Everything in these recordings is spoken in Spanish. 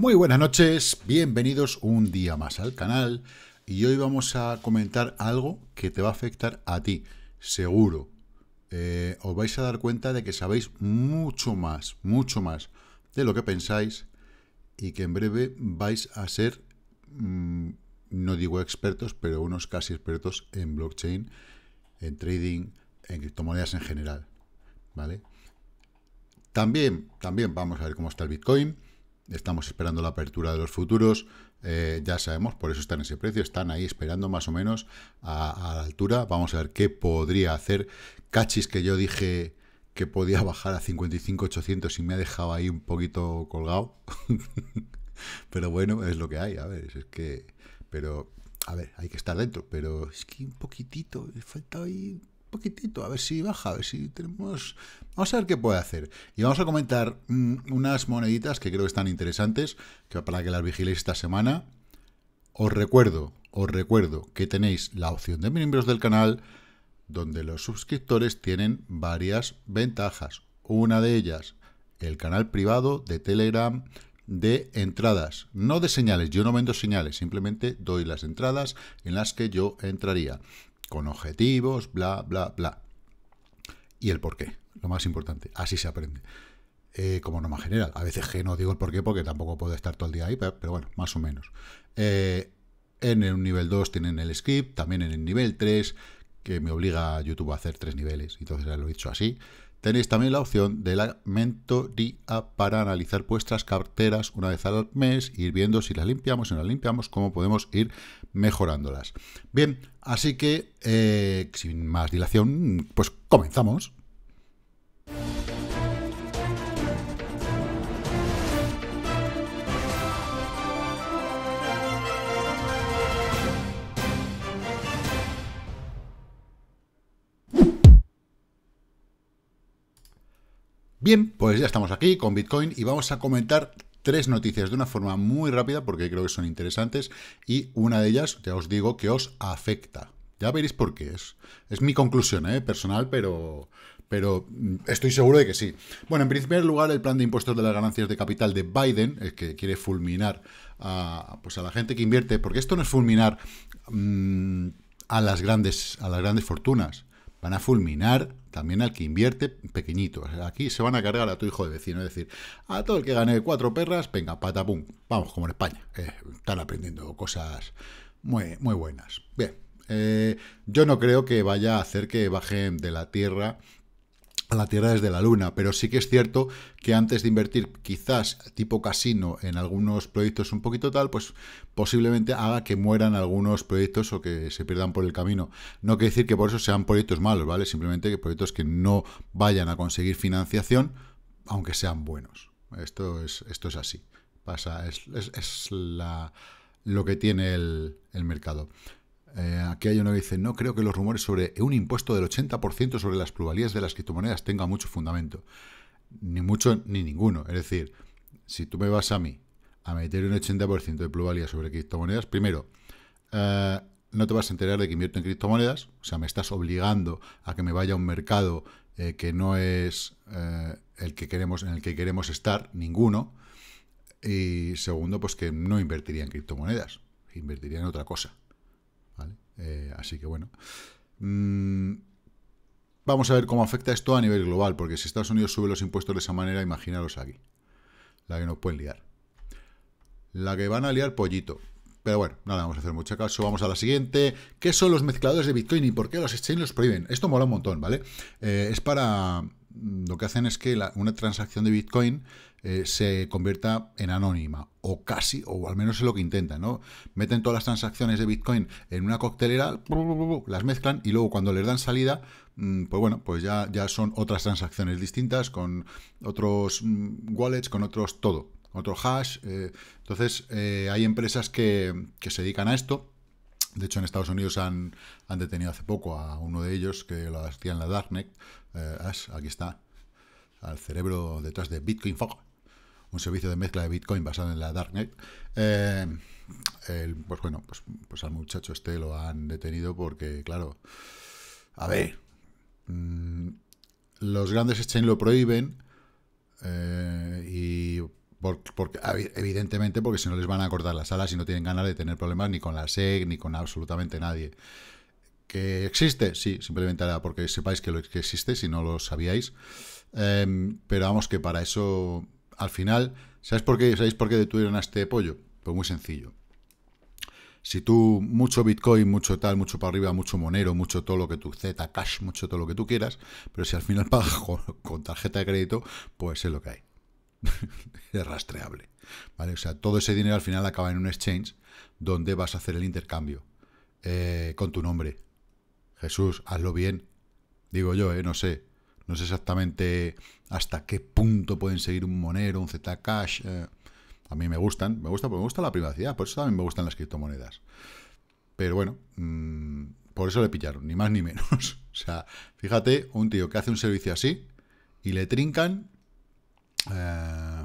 Muy buenas noches, bienvenidos un día más al canal y hoy vamos a comentar algo que te va a afectar a ti, seguro. Eh, os vais a dar cuenta de que sabéis mucho más, mucho más de lo que pensáis y que en breve vais a ser, mm, no digo expertos, pero unos casi expertos en blockchain, en trading, en criptomonedas en general, ¿vale? También, también vamos a ver cómo está el Bitcoin Estamos esperando la apertura de los futuros. Eh, ya sabemos, por eso están en ese precio. Están ahí esperando más o menos a, a la altura. Vamos a ver qué podría hacer. Cachis que yo dije que podía bajar a 55.800 y me ha dejado ahí un poquito colgado. pero bueno, es lo que hay. A ver, es que... Pero, a ver, hay que estar dentro. Pero es que un poquitito, falta ahí poquitito, a ver si baja, a ver si tenemos... Vamos a ver qué puede hacer. Y vamos a comentar mm, unas moneditas que creo que están interesantes, que para que las vigiléis esta semana. Os recuerdo, os recuerdo que tenéis la opción de miembros del canal, donde los suscriptores tienen varias ventajas. Una de ellas, el canal privado de Telegram de entradas, no de señales, yo no vendo señales, simplemente doy las entradas en las que yo entraría con objetivos, bla, bla, bla. Y el por qué, lo más importante, así se aprende. Eh, como norma general, a veces que no digo el por qué porque tampoco puedo estar todo el día ahí, pero, bueno, más o menos. Eh, en el nivel 2 tienen el script, también en el nivel 3, que me obliga a YouTube a hacer tres niveles, entonces lo he hecho así. Tenéis también la opción de la mentoría para analizar vuestras carteras una vez al mes, ir viendo si las limpiamos, si no las limpiamos, cómo podemos ir mejorándolas. Bien, así que eh, sin más dilación, pues comenzamos. Bien, pues ya estamos aquí con Bitcoin y vamos a comentar tres noticias de una forma muy rápida porque creo que son interesantes y una de ellas, ya os digo, que os afecta. Ya veréis por qué es. Es mi conclusión ¿eh? personal, pero, pero mm, estoy seguro de que sí. Bueno, en primer lugar, el plan de impuestos de las ganancias de capital de Biden, el que quiere fulminar a, pues a la gente que invierte, porque esto no es fulminar mm, a, las grandes, a las grandes fortunas, Van a fulminar también al que invierte pequeñito. Aquí se van a cargar a tu hijo de vecino. Es decir, a todo el que gane cuatro perras, venga, pata, pum. Vamos, como en España. están aprendiendo cosas muy, muy buenas. Bien, eh, yo no creo que vaya a hacer que bajen de la tierra a la Tierra desde la Luna, pero sí que es cierto que antes de invertir quizás tipo casino en algunos proyectos un poquito tal, pues posiblemente haga que mueran algunos proyectos o que se pierdan por el camino. No quiere decir que por eso sean proyectos malos, ¿vale? Simplemente que proyectos que no vayan a conseguir financiación, aunque sean buenos. Esto es, esto es así. Pasa, es, la, lo que tiene el, el mercado. Eh, aquí hay uno que dice, no creo que los rumores sobre un impuesto del 80% sobre las pluralías de las criptomonedas tenga mucho fundamento. Ni mucho ni ninguno. Es decir, si tú me vas a mí a meter un 80% de pluralía sobre criptomonedas, primero, eh, no te vas a enterar de que invierto en criptomonedas, o sea, me estás obligando a que me vaya a un mercado eh, que no es el que queremos, en el que queremos estar, ninguno. Y segundo, pues que no invertiría en criptomonedas, invertiría en otra cosa. Eh, así que bueno. Mm, vamos a ver cómo afecta esto a nivel global, porque si Estados Unidos sube los impuestos de esa manera, imaginaros aquí. La que nos pueden liar. La que van a liar pollito. Pero bueno, nada, vamos a hacer mucho caso. Vamos a la siguiente. ¿Qué son los mezcladores de Bitcoin y por qué los exchanges los prohíben? Esto mola un montón, ¿vale? Eh, es para... Mm, lo que hacen es que una transacción de Bitcoin eh, se convierta en anónima, o casi, o al menos es lo que intentan, ¿no? Meten todas las transacciones de Bitcoin en una coctelera, las mezclan y luego cuando les dan salida, mm, pues bueno, pues ya, ya son otras transacciones distintas, con otros mm, wallets, con otros todo, otro hash. Eh, entonces, eh, hay empresas que, se dedican a esto. De hecho, en Estados Unidos han, detenido hace poco a uno de ellos que lo hacía en la Darknet. aquí está, al cerebro detrás de Bitcoin Fog un servicio de mezcla de Bitcoin basado en la Darknet. Eh, pues bueno, pues, pues, al muchacho este lo han detenido porque, claro, a ver, mm, los grandes exchange lo prohíben eh, y evidentemente porque si no les van a cortar las alas y no tienen ganas de tener problemas ni con la SEC ni con absolutamente nadie. ¿Que existe? Sí, simplemente era porque sepáis que, lo, existe, si no lo sabíais. Em, pero vamos que para eso al final, ¿sabéis por qué, ¿sabéis por qué detuvieron a este pollo? Pues muy sencillo. Si tú, mucho Bitcoin, mucho tal, mucho para arriba, mucho Monero, mucho todo lo que tú, Z, Cash, mucho todo lo que tú quieras, pero si al final pagas con, tarjeta de crédito, pues es lo que hay. es rastreable. ¿vale? O sea, todo ese dinero al final acaba en un exchange donde vas a hacer el intercambio eh, con tu nombre. Jesús, hazlo bien. Digo yo, eh, no sé. No sé exactamente hasta qué punto pueden seguir un Monero, un Zcash. Eh, a mí me gustan, me gusta me gusta la privacidad, por eso también me gustan las criptomonedas. Pero bueno, mm, por eso le pillaron, ni más ni menos. o sea, fíjate, un tío que hace un servicio así y le trincan... Eh,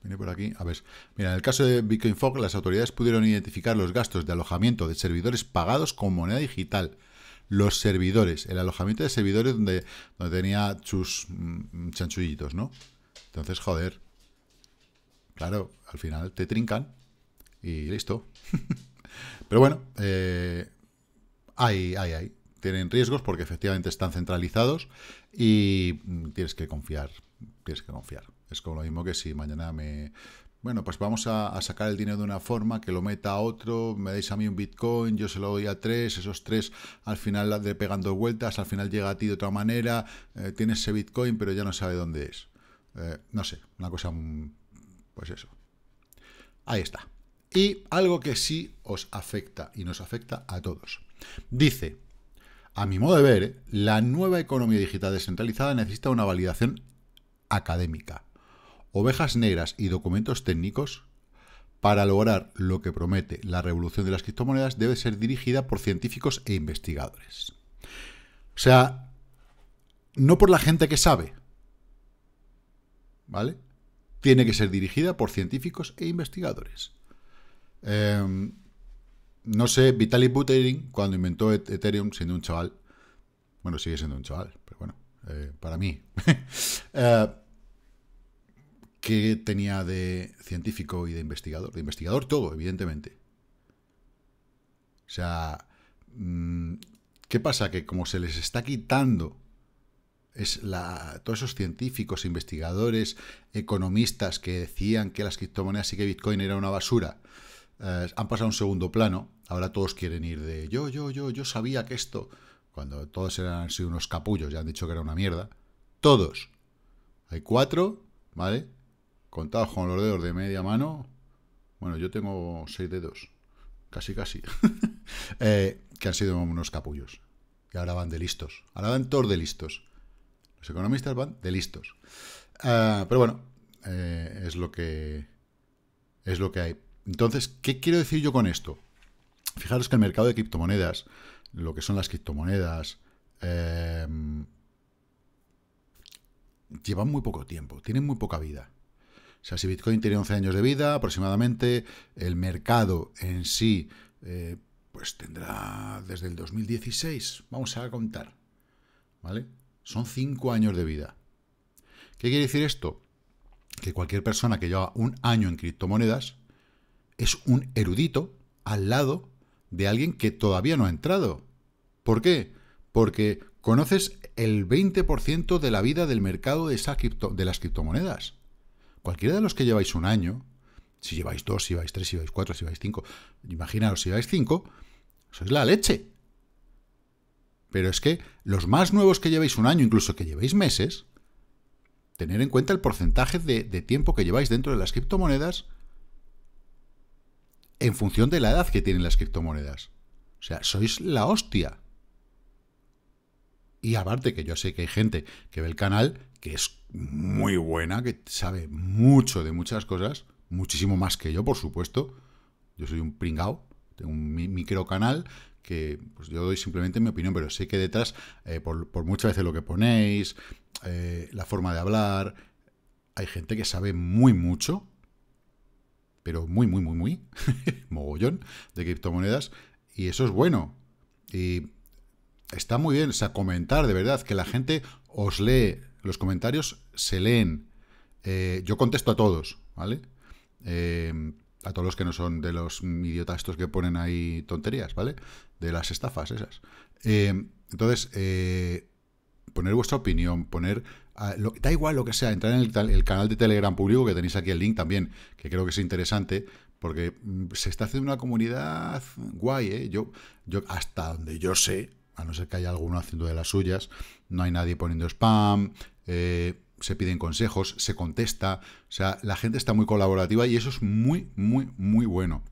viene por aquí. A ver. Mira, en el caso de Bitcoin Fog, las autoridades pudieron identificar los gastos de alojamiento de servidores pagados con moneda digital los servidores, el alojamiento de servidores donde, tenía sus mm, chanchullitos, ¿no? Entonces, joder, claro, al final te trincan y listo. Pero bueno, eh, hay, hay, hay. Tienen riesgos porque efectivamente están centralizados y mm, tienes que confiar, tienes que confiar. Es como lo mismo que si mañana me, bueno, pues vamos a, sacar el dinero de una forma, que lo meta a otro, me dais a mí un Bitcoin, yo se lo doy a tres, esos tres al final de pegando vueltas, al final llega a ti de otra manera, eh, tienes ese Bitcoin, pero ya no sabe dónde es. Eh, no sé, una cosa, mm, pues eso. Ahí está. Y algo que sí os afecta, y nos afecta a todos. Dice, a mi modo de ver, la nueva economía digital descentralizada necesita una validación académica ovejas negras y documentos técnicos, para lograr lo que promete la revolución de las criptomonedas, debe ser dirigida por científicos e investigadores. O sea, no por la gente que sabe, ¿vale? Tiene que ser dirigida por científicos e investigadores. Em, no sé, Vitalik Buterin, cuando inventó e-, Ethereum, siendo un chaval, bueno, sigue siendo un chaval, pero bueno, eh, para mí. Eh, ¿Qué tenía de científico y de investigador? De investigador todo, evidentemente. O sea, mm, ¿qué pasa? Que como se les está quitando es la, todos esos científicos, investigadores, economistas que decían que las criptomonedas y que Bitcoin era una basura, eh, han pasado a un segundo plano. Ahora todos quieren ir de yo, yo, yo, yo sabía que esto, cuando todos eran, han sido unos capullos, ya han dicho que era una mierda. Todos. Hay cuatro, ¿vale? contados con los dedos de media mano, bueno, yo tengo seis dedos, casi casi, eh, que han sido unos capullos. Y ahora van de listos, ahora van todos de listos. Los economistas van de listos. Ah, pero bueno, eh, es lo que es lo que hay. Entonces, ¿qué quiero decir yo con esto? Fijaros que el mercado de criptomonedas, lo que son las criptomonedas, eh, llevan muy poco tiempo, tienen muy poca vida. O sea, si Bitcoin tiene 11 años de vida aproximadamente, el mercado en sí eh, pues tendrá desde el 2016, vamos a contar, ¿vale? Son 5 años de vida. ¿Qué quiere decir esto? Que cualquier persona que lleva un año en criptomonedas es un erudito al lado de alguien que todavía no ha entrado. ¿Por qué? Porque conoces el 20% de la vida del mercado de, de las criptomonedas cualquiera de los que lleváis un año, si lleváis dos, si lleváis tres, si lleváis cuatro, si lleváis cinco, imaginaos, si lleváis cinco, sois la leche. Pero es que los más nuevos que lleváis un año, incluso que lleváis meses, tener en cuenta el porcentaje de, de tiempo que lleváis dentro de las criptomonedas en función de la edad que tienen las criptomonedas. O sea, sois la hostia. Y aparte que yo sé que hay gente que ve el canal que es muy buena, que sabe mucho de muchas cosas, muchísimo más que yo, por supuesto. Yo soy un pringao, tengo un micro canal que pues, yo doy simplemente mi opinión, pero sé que detrás, eh, por, muchas veces lo que ponéis, eh, la forma de hablar, hay gente que sabe muy mucho, pero muy, muy, muy, muy, mogollón de criptomonedas, y eso es bueno. Y está muy bien, o sea, comentar de verdad que la gente os lee los comentarios se leen. Eh, yo contesto a todos, ¿vale? Em, a todos los que no son de los idiotas estos que ponen ahí tonterías, ¿vale? De las estafas esas. Em, entonces, eh, poner vuestra opinión, poner... Ah, da igual lo que sea, entrar en el, canal de Telegram público, que tenéis aquí el link también, que creo que es interesante, porque mm, se está haciendo una comunidad guay, ¿eh? Yo, yo, hasta donde yo sé, a no ser que haya alguno haciendo de las suyas, no hay nadie poniendo spam, eh, se piden consejos, se contesta, o sea, la gente está muy colaborativa y eso es muy, muy, muy bueno.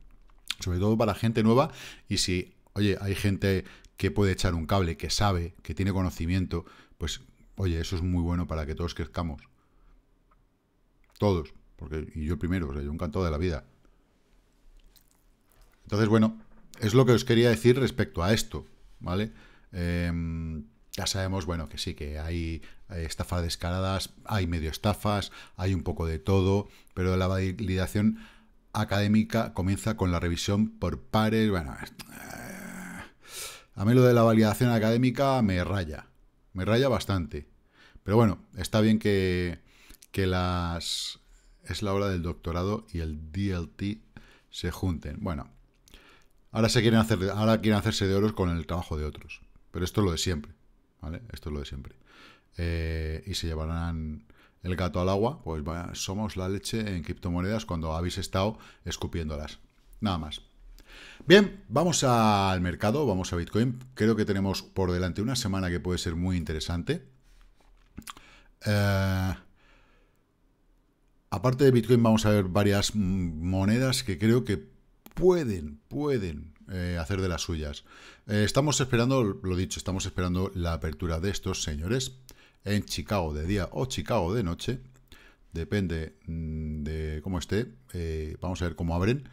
Sobre todo para gente nueva y si, oye, hay gente que puede echar un cable, que sabe, que tiene conocimiento, pues, oye, eso es muy bueno para que todos crezcamos. Todos, porque y yo primero, o sea, yo encantado de la vida. Entonces, bueno, es lo que os quería decir respecto a esto, ¿vale? Em, ya sabemos, bueno, que sí, que hay, estafas descaradas, hay medio estafas, hay un poco de todo, pero la validación académica comienza con la revisión por pares. Bueno, eh, a mí lo de la validación académica me raya, me raya bastante. Pero bueno, está bien que, que las... es la hora del doctorado y el DLT se junten. Bueno, ahora, se quieren, hacer, ahora quieren hacerse de oros con el trabajo de otros. Pero esto es lo de siempre, ¿vale? Esto es lo de siempre. Eh, y se llevarán el gato al agua, pues somos la leche en criptomonedas cuando habéis estado escupiéndolas. Nada más. Bien, vamos al mercado, vamos a Bitcoin. Creo que tenemos por delante una semana que puede ser muy interesante. Eh, aparte de Bitcoin, vamos a ver varias mm, monedas que creo que pueden, pueden eh, hacer de las suyas. estamos esperando, lo dicho, estamos esperando la apertura de estos señores en Chicago de día o Chicago de noche. Depende mm, de cómo esté. Eh, vamos a ver cómo abren.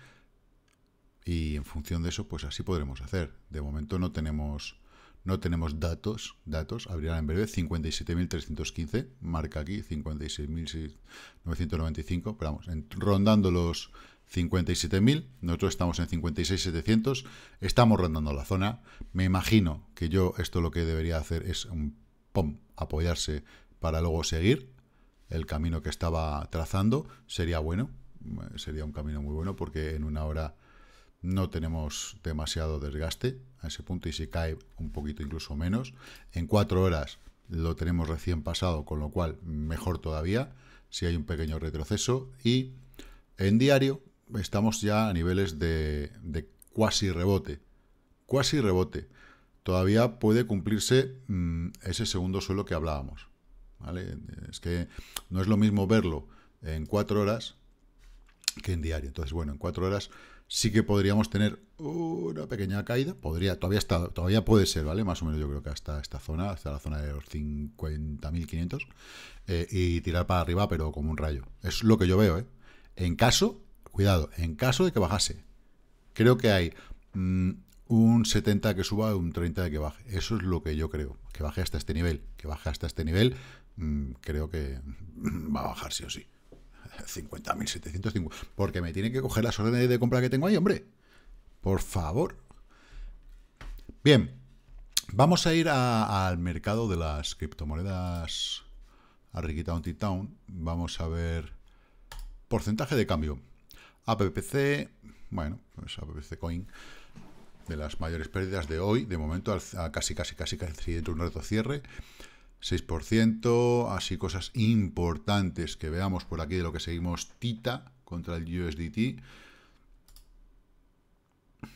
Y en función de eso, pues así podremos hacer. De momento no tenemos, no tenemos datos. datos. Abrirán en breve 57.315. Marca aquí 56.995. Pero vamos, en, rondando los 57.000, nosotros estamos en 56.700, estamos rondando la zona, me imagino que yo esto lo que debería hacer es un pum, apoyarse para luego seguir el camino que estaba trazando, sería bueno, sería un camino muy bueno porque en una hora no tenemos demasiado desgaste a ese punto y si cae un poquito incluso menos. En cuatro horas lo tenemos recién pasado, con lo cual mejor todavía si hay un pequeño retroceso y en diario estamos ya a niveles de, de cuasi rebote. Cuasi rebote todavía puede cumplirse mm, ese segundo suelo que hablábamos. ¿vale? Es que no es lo mismo verlo en cuatro horas que en diario. Entonces, bueno, en cuatro horas sí que podríamos tener una pequeña caída. Podría, todavía está, todavía puede ser, ¿vale? Más o menos yo creo que hasta esta zona, hasta la zona de los 50.500 eh, y tirar para arriba, pero como un rayo. Es lo que yo veo, ¿eh? En caso, cuidado, en caso de que bajase. Creo que hay mm, un 70 que suba, un 30 que baje. Eso es lo que yo creo, que baje hasta este nivel, que baje hasta este nivel, mm, creo que va a bajar sí o sí. 50.750, porque me tienen que coger las órdenes de compra que tengo ahí, hombre. Por favor. Bien, vamos a ir al mercado de las criptomonedas a Riquitown Town. Vamos a ver porcentaje de cambio. APPC, bueno, pues APPC Coin de las mayores pérdidas de hoy, de momento a casi, casi, casi, casi dentro de un reto cierre. 6%, así cosas importantes que veamos por aquí de lo que seguimos Tita contra el USDT.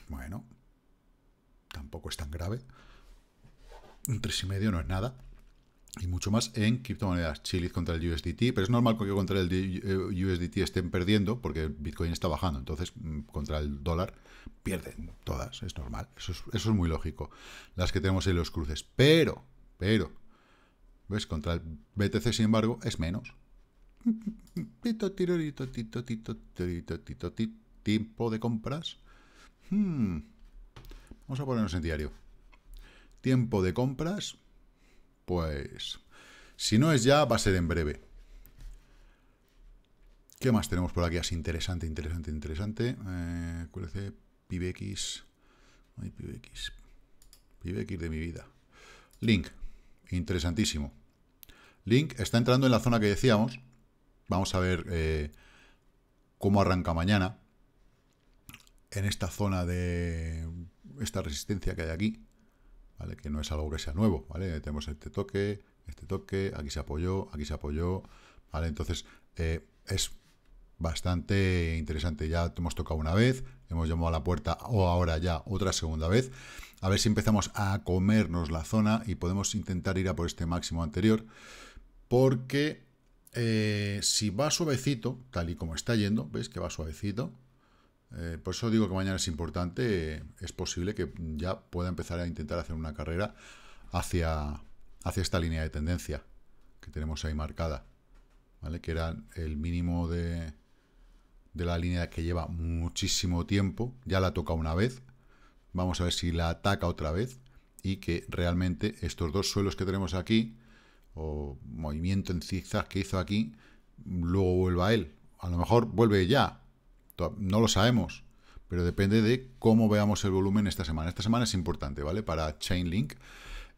Bueno, tampoco es tan grave. Un 3,5 no es nada y mucho más en criptomonedas. Chile contra el USDT, pero es normal que contra el eh, USDT estén perdiendo porque Bitcoin está bajando, entonces mm, contra el dólar pierden todas, es normal, eso es, muy lógico, las que tenemos en los cruces. Pero, pero, ¿ves? Contra el BTC, sin embargo, es menos. Tiempo de compras. Hmm. Vamos a ponernos en diario. Tiempo de compras pues, si no es ya, va a ser en breve. ¿Qué más tenemos por aquí? Así interesante, interesante, interesante. Eh, PBX. Ay, PIBX? PIBX de mi vida. Link. Interesantísimo. Link está entrando en la zona que decíamos. Vamos a ver eh, cómo arranca mañana. En esta zona de esta resistencia que hay aquí. Que no es algo que sea nuevo, ¿vale? Tenemos este toque, este toque, aquí se apoyó, aquí se apoyó, Entonces, eh, es bastante interesante. Ya hemos tocado una vez, hemos llamado a la puerta o ahora ya otra segunda vez. A ver si empezamos a comernos la zona y podemos intentar ir a por este máximo anterior. Porque eh, si va suavecito, tal y como está yendo, ¿veis que va suavecito? Eh, por eso digo que mañana es importante. es posible que ya pueda empezar a intentar hacer una carrera hacia, hacia esta línea de tendencia que tenemos ahí marcada. ¿Vale? Que era el mínimo de, de la línea que lleva muchísimo tiempo. Ya la toca una vez. Vamos a ver si la ataca otra vez. Y que realmente estos dos suelos que tenemos aquí, o movimiento en zigzag que hizo aquí, luego vuelva a él. A lo mejor vuelve ya, no lo sabemos, pero depende de cómo veamos el volumen esta semana. Esta semana es importante, ¿vale? Para Chainlink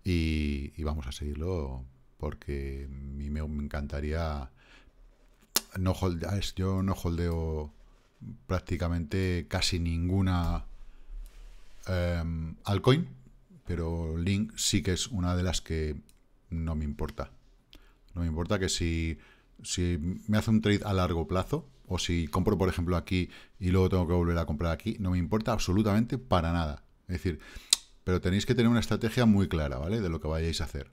y, vamos a seguirlo porque a mí me, encantaría... No ah, yo no holdeo prácticamente casi ninguna um, altcoin, pero Link sí que es una de las que no me importa. No me importa que si, si me hace un trade a largo plazo, o si compro, por ejemplo, aquí y luego tengo que volver a comprar aquí, no me importa absolutamente para nada. Es decir, pero tenéis que tener una estrategia muy clara, ¿vale? De lo que vayáis a hacer.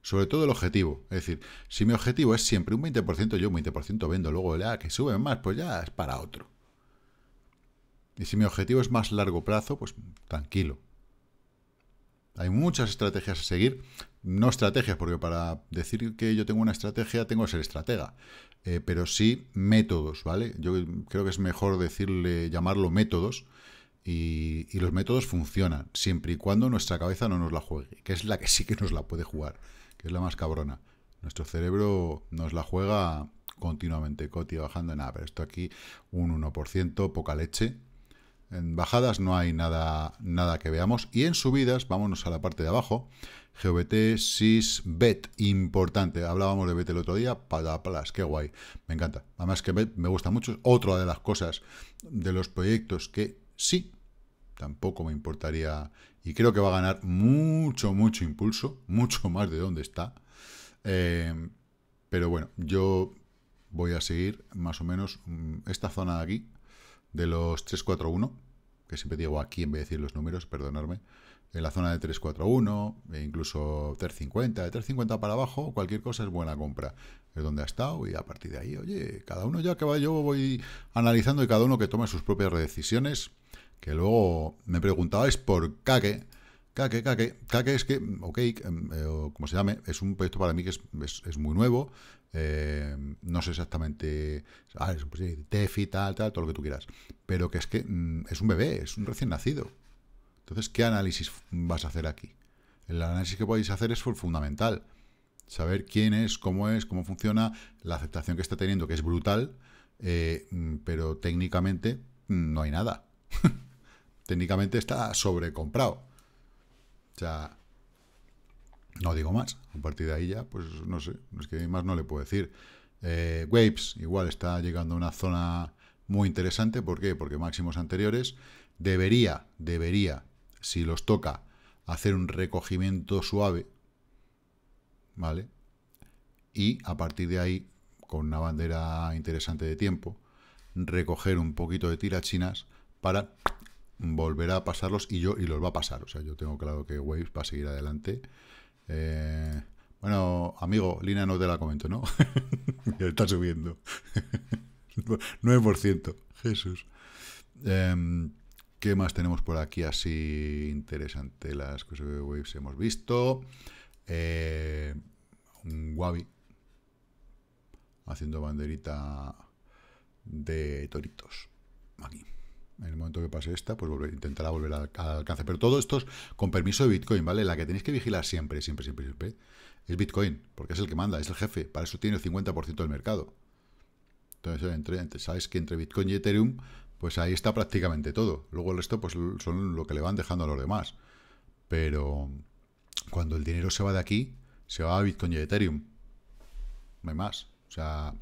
Sobre todo el objetivo. Es decir, si mi objetivo es siempre un 20%, yo un 20% vendo, luego el ah, que suben más, pues ya es para otro. Y si mi objetivo es más largo plazo, pues tranquilo. Hay muchas estrategias a seguir. No estrategias, porque para decir que yo tengo una estrategia tengo que ser estratega. Eh, pero sí métodos, ¿vale? Yo creo que es mejor decirle, llamarlo métodos, y, y, los métodos funcionan, siempre y cuando nuestra cabeza no nos la juegue, que es la que sí que nos la puede jugar, que es la más cabrona. Nuestro cerebro nos la juega continuamente, coti bajando, nada, pero esto aquí un 1%, poca leche, en bajadas no hay nada, nada que veamos. Y en subidas, vámonos a la parte de abajo. GVT, SIS, BET, importante. Hablábamos de BET el otro día, para palas, qué guay. Me encanta. Además que BET me gusta mucho. Otra de las cosas de los proyectos que sí, tampoco me importaría. Y creo que va a ganar mucho, mucho impulso. Mucho más de donde está. Em, pero bueno, yo voy a seguir más o menos mm, esta zona de aquí, de los 341 que siempre digo aquí en vez de decir los números, perdonadme... en la zona de 341, e incluso 350, de 350 para abajo, cualquier cosa es buena compra. Es donde ha estado y a partir de ahí, oye, cada uno ya que va, yo voy analizando y cada uno que tome sus propias decisiones, que luego me preguntabais por qué Cake Kake, Kake es que, mm, ok, em, eh, como se llame, es un proyecto para mí que es, muy nuevo, eh, no sé exactamente, ah, tefi, tal, tal, todo lo que tú quieras, pero que es que mm, es un bebé, es un recién nacido. Entonces, ¿qué análisis vas a hacer aquí? El análisis que podéis hacer es fundamental. Saber quién es, cómo es, cómo funciona, la aceptación que está teniendo, que es brutal, eh, mm, pero técnicamente no hay nada. técnicamente está sobrecomprado. O sea, no digo más. A partir de ahí ya, pues no sé, es que más no le puedo decir. Eh, Waves, igual está llegando a una zona muy interesante. ¿Por qué? Porque máximos anteriores debería, debería, si los toca, hacer un recogimiento suave. ¿Vale? Y a partir de ahí, con una bandera interesante de tiempo, recoger un poquito de chinas para volverá a pasarlos y yo y los va a pasar. O sea, yo tengo claro que Waves va a seguir adelante. Eh, bueno, amigo, Lina no te la comento, ¿no? está subiendo. 9%. Jesús. Em, ¿Qué más tenemos por aquí así interesante? Las cosas de Waves hemos visto. Eh, un Wabi haciendo banderita de toritos. Aquí. En el momento que pase esta, pues intentará volver al, alcance. Pero todo esto con permiso de Bitcoin, ¿vale? La que tenéis que vigilar siempre, siempre, siempre, siempre, es Bitcoin, porque es el que manda, es el jefe. Para eso tiene el 50% del mercado. Entonces, eh, entre, sabes que entre Bitcoin y Ethereum, pues ahí está prácticamente todo. Luego el resto, pues son lo que le van dejando a los demás. Pero cuando el dinero se va de aquí, se va a Bitcoin y Ethereum. No hay más. O sea,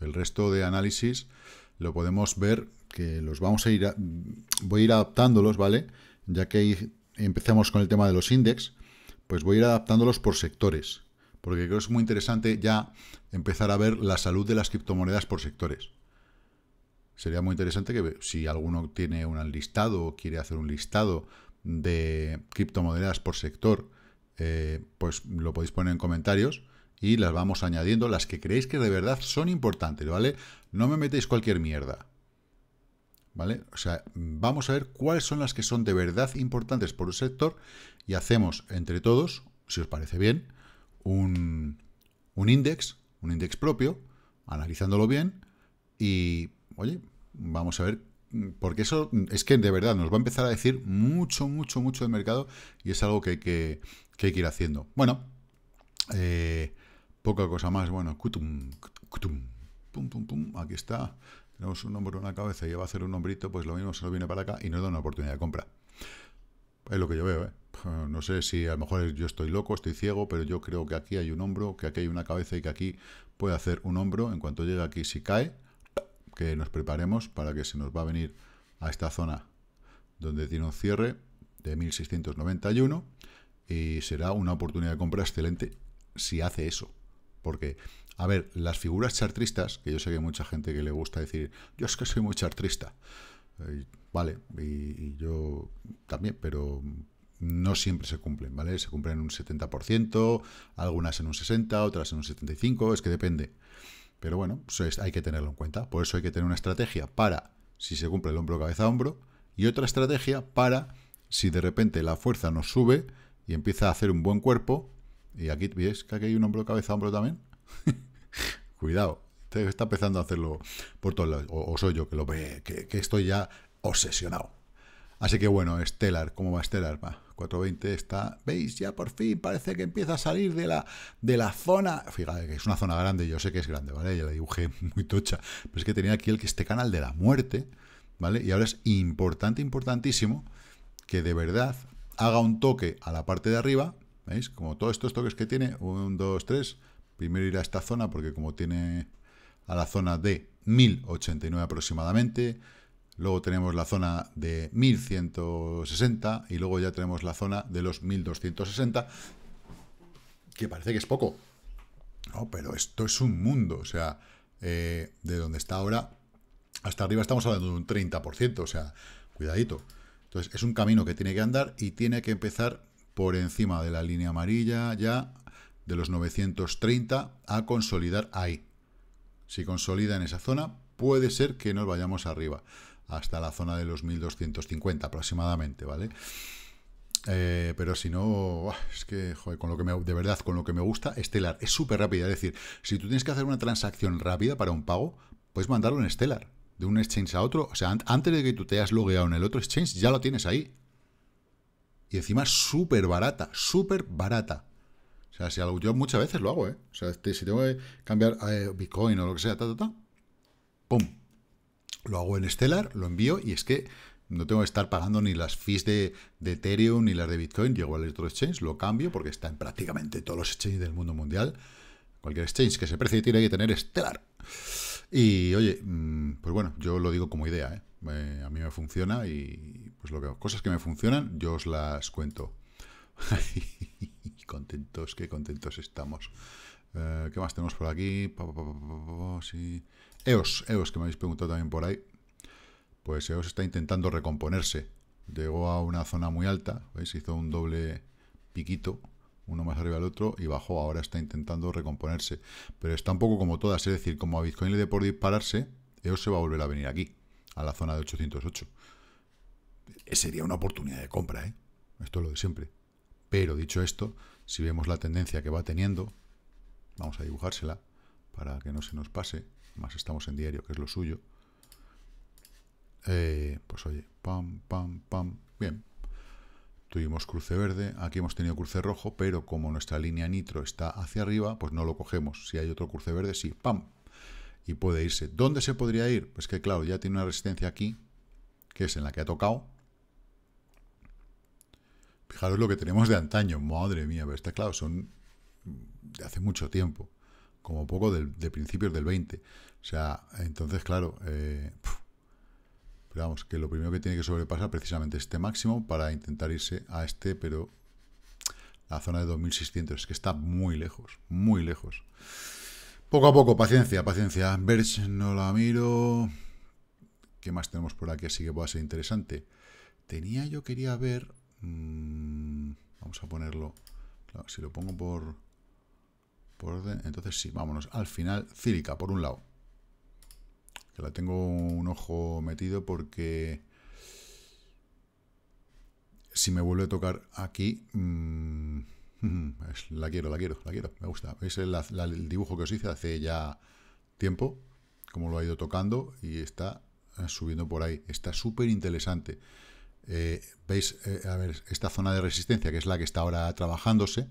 el resto de análisis lo podemos ver que los vamos a ir, voy a ir adaptándolos, ¿vale? Ya que empezamos con el tema de los index, pues voy a ir adaptándolos por sectores, porque creo que es muy interesante ya empezar a ver la salud de las criptomonedas por sectores. Sería muy interesante que si alguno tiene un listado o quiere hacer un listado de criptomonedas por sector, eh, pues lo podéis poner en comentarios y las vamos añadiendo, las que creéis que de verdad son importantes, ¿vale? No me metéis cualquier mierda. ¿vale? O sea, vamos a ver cuáles son las que son de verdad importantes por un sector y hacemos entre todos, si os parece bien, un, un index, un index propio, analizándolo bien y, oye, vamos a ver, porque eso es que de verdad nos va a empezar a decir mucho, mucho, mucho del mercado y es algo que, hay que ir haciendo. Bueno, eh, poca cosa más, bueno, aquí está tenemos un hombro, una cabeza y va a hacer un hombrito, pues lo mismo se nos viene para acá y nos da una oportunidad de compra. Es lo que yo veo, ¿eh? No sé si a lo mejor yo estoy loco, estoy ciego, pero yo creo que aquí hay un hombro, que aquí hay una cabeza y que aquí puede hacer un hombro. En cuanto llegue aquí, si cae, que nos preparemos para que se nos va a venir a esta zona donde tiene un cierre de 1691 y será una oportunidad de compra excelente si hace eso. Porque a ver, las figuras chartristas, que yo sé que hay mucha gente que le gusta decir, yo es que soy muy chartrista. Eh, vale, y, yo también, pero no siempre se cumplen, ¿vale? Se cumplen en un 70%, algunas en un 60%, otras en un 75%, es que depende. Pero bueno, pues hay que tenerlo en cuenta. Por eso hay que tener una estrategia para si se cumple el hombro cabeza hombro y otra estrategia para si de repente la fuerza nos sube y empieza a hacer un buen cuerpo. Y aquí ves que aquí hay un hombro cabeza hombro también. Cuidado, está empezando a hacerlo por todos lados. O, soy yo que lo ve, que, estoy ya obsesionado. Así que bueno, Stellar, ¿cómo va Stellar? 420 está, veis, ya por fin parece que empieza a salir de la, de la zona. Fíjate que es una zona grande, yo sé que es grande, ¿vale? Ya la dibujé muy tocha. Pero es que tenía aquí el que este canal de la muerte, ¿vale? Y ahora es importante, importantísimo que de verdad haga un toque a la parte de arriba, ¿veis? Como todos estos toques que tiene, 1, 2, 3, Primero ir a esta zona porque como tiene a la zona de 1089 aproximadamente, luego tenemos la zona de 1160 y luego ya tenemos la zona de los 1260, que parece que es poco. No, pero esto es un mundo, o sea, eh, de donde está ahora hasta arriba estamos hablando de un 30%, o sea, cuidadito. Entonces, es un camino que tiene que andar y tiene que empezar por encima de la línea amarilla ya de los 930 a consolidar ahí. Si consolida en esa zona, puede ser que nos vayamos arriba, hasta la zona de los 1250 aproximadamente, ¿vale? Eh, pero si no, es que, joder, con lo que me, de verdad, con lo que me gusta, Stellar es súper rápida. Es decir, si tú tienes que hacer una transacción rápida para un pago, puedes mandarlo en Stellar, de un exchange a otro. O sea, antes de que tú te hayas logueado en el otro exchange, ya lo tienes ahí. Y encima súper barata, súper barata. O sea, si algo, yo muchas veces lo hago, ¿eh? O sea, este, si tengo que cambiar a eh, Bitcoin o lo que sea, ta, ta, ta, ¡pum! Lo hago en Stellar, lo envío y es que no tengo que estar pagando ni las fees de, de Ethereum ni las de Bitcoin. Llego al otro exchange, lo cambio porque está en prácticamente todos los exchanges del mundo mundial. Cualquier exchange que se precie tiene que tener Stellar. Y oye, mm, pues bueno, yo lo digo como idea, ¿eh? a mí me funciona y pues lo que cosas que me funcionan, yo os las cuento. contentos, que contentos estamos. Eh, ¿Qué más tenemos por aquí? EOS, EOS, que me habéis preguntado también por ahí. Pues EOS está intentando recomponerse. Llegó a una zona muy alta, ¿veis? Hizo un doble piquito, uno más arriba del otro, y bajó. Ahora está intentando recomponerse. Pero está un poco como todas, es decir, como a Bitcoin le dé por dispararse, EOS se va a volver a venir aquí, a la zona de 808. Eh, sería una oportunidad de compra, ¿eh? Esto es lo de siempre. Pero dicho esto, si vemos la tendencia que va teniendo, vamos a dibujársela para que no se nos pase, más estamos en diario, que es lo suyo, eh, pues oye, pam, pam, pam, bien. Tuvimos cruce verde, aquí hemos tenido cruce rojo, pero como nuestra línea nitro está hacia arriba, pues no lo cogemos. Si hay otro cruce verde, sí, pam, y puede irse. ¿Dónde se podría ir? Pues que claro, ya tiene una resistencia aquí, que es en la que ha tocado, Fijaros lo que tenemos de antaño, madre mía, pero está claro, son de hace mucho tiempo, como poco de principios del 20. O sea, entonces, claro, eh, pero vamos, que lo primero que tiene que sobrepasar precisamente este máximo para intentar irse a este, pero la zona de 2600, es que está muy lejos, muy lejos. Poco a poco, paciencia, paciencia. Ver, no la miro. ¿Qué más tenemos por aquí? Así que pueda ser interesante. Tenía, yo quería ver Mm, vamos a ponerlo... si lo pongo por, por orden... Entonces sí, vámonos. Al final, círica, por un lado. Que la tengo un ojo metido porque... Si me vuelve a tocar aquí... Mm, la quiero, la quiero, la quiero. Me gusta. ¿Veis el, dibujo que os hice hace ya tiempo? Como lo ha ido tocando y está eh, subiendo por ahí. Está súper interesante. Eh, veis, eh, a ver, esta zona de resistencia, que es la que está ahora trabajándose,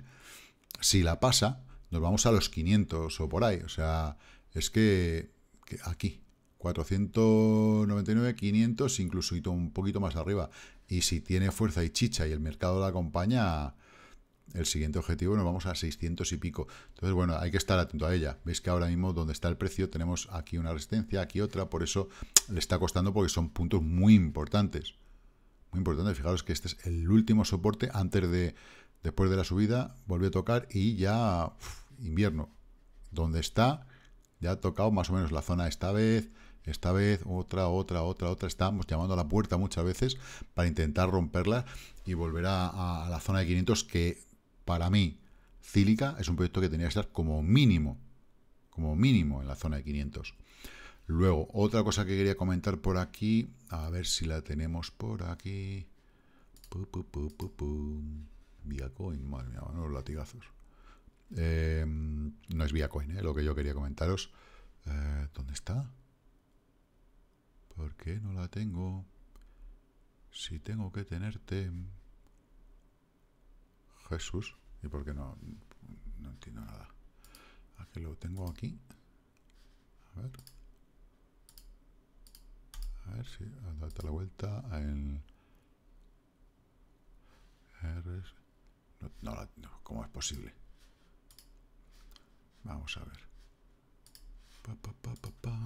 si la pasa, nos vamos a los 500 o por ahí. O sea, es que, que aquí, 499, 500, incluso un poquito más arriba. Y si tiene fuerza y chicha y el mercado la acompaña, el siguiente objetivo nos vamos a 600 y pico. Entonces, bueno, hay que estar atento a ella. Veis que ahora mismo donde está el precio tenemos aquí una resistencia, aquí otra, por eso le está costando porque son puntos muy importantes muy importante, fijaros que este es el último soporte antes de, después de la subida, volvió a tocar y ya invierno, donde está, ya ha tocado más o menos la zona esta vez, esta vez, otra, otra, otra, otra, estamos llamando a la puerta muchas veces para intentar romperla y volver a, a la zona de 500 que para mí, Cílica, es un proyecto que tenía que estar como mínimo, como mínimo en la zona de 500. Luego, otra cosa que quería comentar por aquí, a ver si la tenemos por aquí. Viacoin, madre mía, los latigazos. Eh, no es Viacoin, eh, lo que yo quería comentaros. Eh, ¿Dónde está? ¿Por qué no la tengo? Si tengo que tenerte... Jesús, ¿y por qué no? No entiendo nada. ¿A lo tengo aquí? A ver a ver si, a la vuelta, a el... No, no, ¿cómo es posible? Vamos a ver. Pa,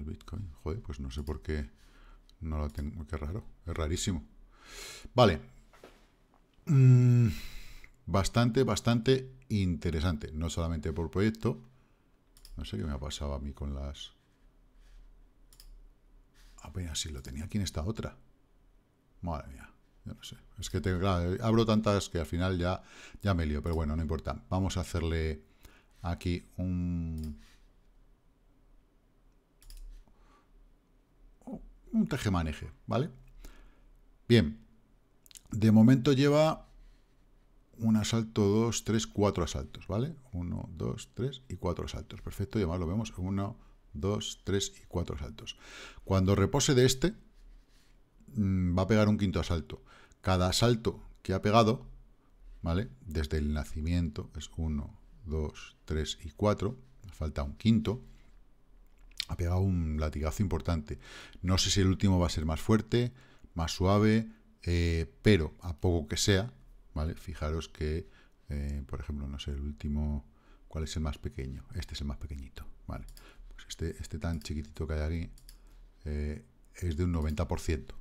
Bitcoin. Joder, pues no sé por qué no lo tengo. Qué raro. Es rarísimo. Vale. Mm, bastante, bastante interesante. No solamente por proyecto, no sé qué me ha pasado a mí con las... Apenas si lo tenía aquí en esta otra. Madre mía, yo no sé. Es que tengo, claro, abro tantas que al final ya, ya me lío, pero bueno, no importa. Vamos a hacerle aquí un... Un tejemaneje, ¿vale? Bien. De momento lleva un asalto, dos, tres, cuatro asaltos, ¿vale? Uno, dos, tres y cuatro asaltos. Perfecto, y además lo vemos, uno, dos, tres y cuatro asaltos. Cuando repose de este, mm, va a pegar un quinto asalto. Cada asalto que ha pegado, ¿vale? Desde el nacimiento es uno, dos, tres y cuatro, falta un quinto, ha pegado un latigazo importante. No sé si el último va a ser más fuerte, más suave, eh, pero a poco que sea, ¿vale? Fijaros que, eh, por ejemplo, no sé, el último, ¿cuál es el más pequeño? Este es el más pequeñito, ¿vale? Pues este, este tan chiquitito que hay aquí eh, es de un 90%,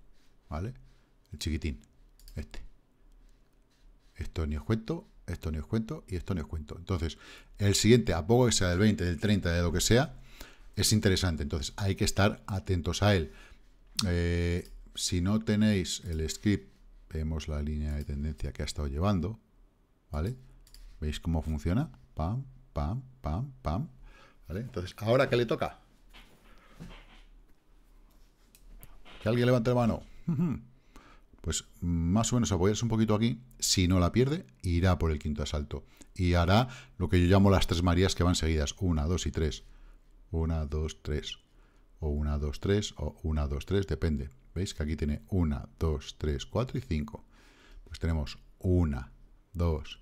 ¿vale? El chiquitín, este. Esto ni os cuento, esto ni os cuento y esto ni os cuento. Entonces, el siguiente, a poco que sea del 20, del 30, de lo que sea, es interesante. Entonces, hay que estar atentos a él. Eh, si no tenéis el script Vemos la línea de tendencia que ha estado llevando, ¿vale? ¿Veis cómo funciona? Pam, pam, pam, pam. ¿Vale? Entonces, ¿ahora qué le toca? Que alguien levante la mano. Pues más o menos apoyarse un poquito aquí. Si no la pierde, irá por el quinto asalto. Y hará lo que yo llamo las tres marías que van seguidas. Una, dos y tres. Una, dos, tres. O una, dos, tres. O una, dos, tres. Depende. ¿Veis que aquí tiene 1, 2, 3, 4 y 5? Pues tenemos 1, 2,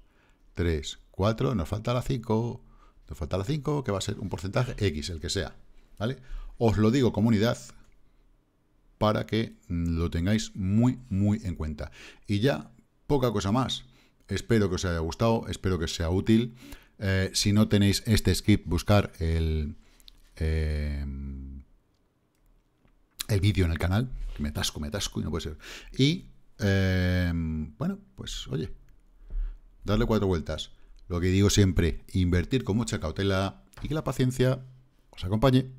3, 4, nos falta la 5, nos falta la 5, que va a ser un porcentaje X, el que sea, ¿vale? Os lo digo, comunidad, para que lo tengáis muy, muy en cuenta. Y ya, poca cosa más. Espero que os haya gustado, espero que sea útil. Eh, si no tenéis este skip, buscar el... Eh, el vídeo en el canal, me tasco, me tasco y no puede ser. Y, em, bueno, pues oye, darle cuatro vueltas. Lo que digo siempre, invertir con mucha cautela y que la paciencia os acompañe.